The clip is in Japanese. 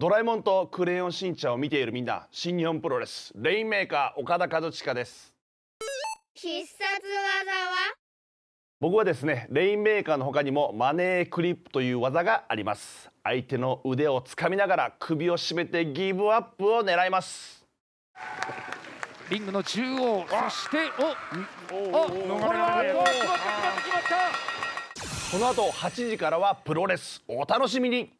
ドラえもんとクレヨンしんちゃんを見ているみんな新日本プロレスレインメーカー岡田和親です必殺技は僕はですねレインメーカーの他にもマネークリップという技があります相手の腕をつかみながら首を絞めてギブアップを狙いますリングの中央そしておおおこれは決まった決まったまったこの後8時からはプロレスお楽しみに